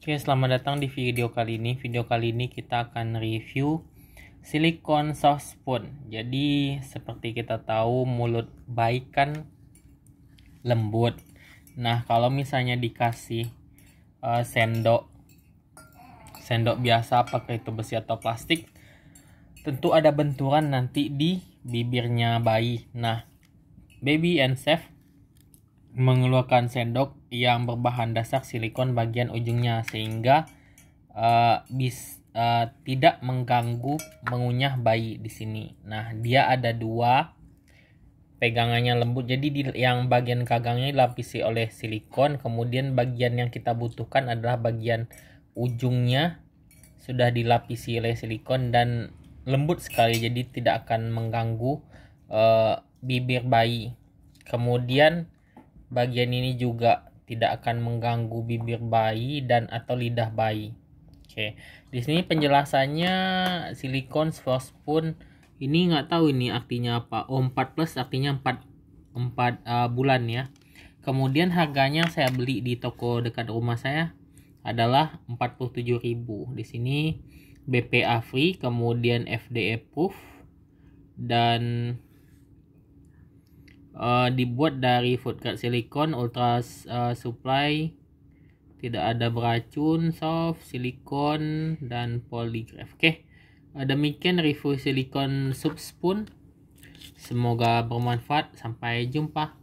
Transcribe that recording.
Oke, selamat datang di video kali ini. Video kali ini kita akan review silikon soft spoon. Jadi, seperti kita tahu mulut baik kan lembut. Nah, kalau misalnya dikasih uh, sendok sendok biasa pakai itu besi atau plastik, tentu ada benturan nanti di bibirnya bayi. Nah, baby and safe mengeluarkan sendok yang berbahan dasar silikon bagian ujungnya sehingga uh, bis uh, tidak mengganggu mengunyah bayi di sini. Nah, dia ada dua pegangannya lembut. Jadi di yang bagian kagangnya dilapisi oleh silikon, kemudian bagian yang kita butuhkan adalah bagian ujungnya sudah dilapisi oleh silikon dan lembut sekali jadi tidak akan mengganggu uh, bibir bayi. Kemudian Bagian ini juga tidak akan mengganggu bibir bayi dan atau lidah bayi. Oke, di sini penjelasannya silikon spoon ini nggak tahu ini artinya apa. Oh, 4 plus artinya 4 4 uh, bulan ya. Kemudian harganya saya beli di toko dekat rumah saya adalah 47.000. Di sini BPA free, kemudian FDA e proof dan Eh, dibuat dari food grade silikon ultra uh, supply tidak ada beracun soft silikon dan polygraph oke okay. uh, eh, demikian review silikon sub spoon semoga bermanfaat sampai jumpa